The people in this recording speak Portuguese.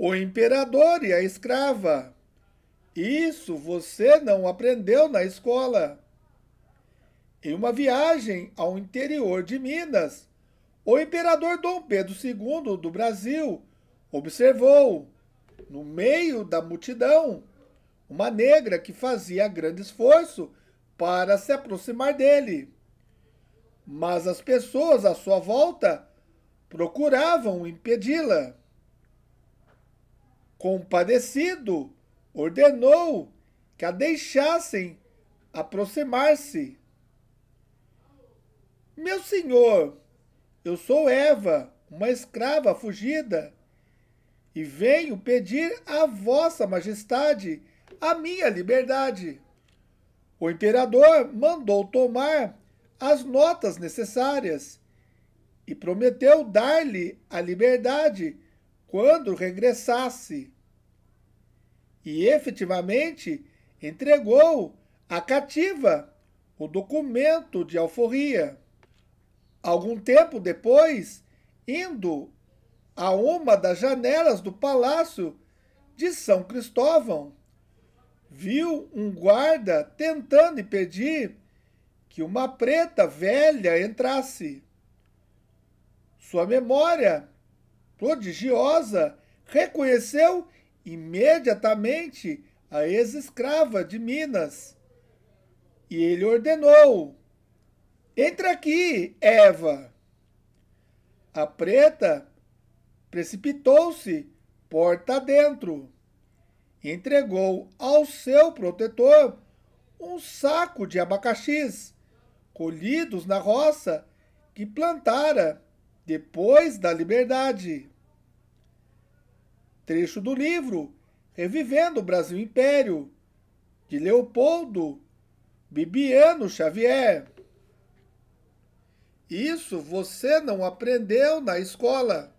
o imperador e a escrava. Isso você não aprendeu na escola. Em uma viagem ao interior de Minas, o imperador Dom Pedro II do Brasil observou, no meio da multidão, uma negra que fazia grande esforço para se aproximar dele. Mas as pessoas à sua volta procuravam impedi-la compadecido, ordenou que a deixassem aproximar-se. Meu senhor, eu sou Eva, uma escrava fugida, e venho pedir a vossa majestade a minha liberdade. O imperador mandou tomar as notas necessárias e prometeu dar-lhe a liberdade quando regressasse. E efetivamente entregou à cativa o documento de alforria. Algum tempo depois, indo a uma das janelas do palácio de São Cristóvão, viu um guarda tentando impedir que uma preta velha entrasse. Sua memória prodigiosa, reconheceu imediatamente a ex-escrava de Minas. E ele ordenou: Entra aqui, Eva. A preta precipitou-se porta dentro. Entregou ao seu protetor um saco de abacaxis colhidos na roça que plantara depois da Liberdade. Trecho do livro Revivendo o Brasil Império, de Leopoldo Bibiano Xavier. Isso você não aprendeu na escola.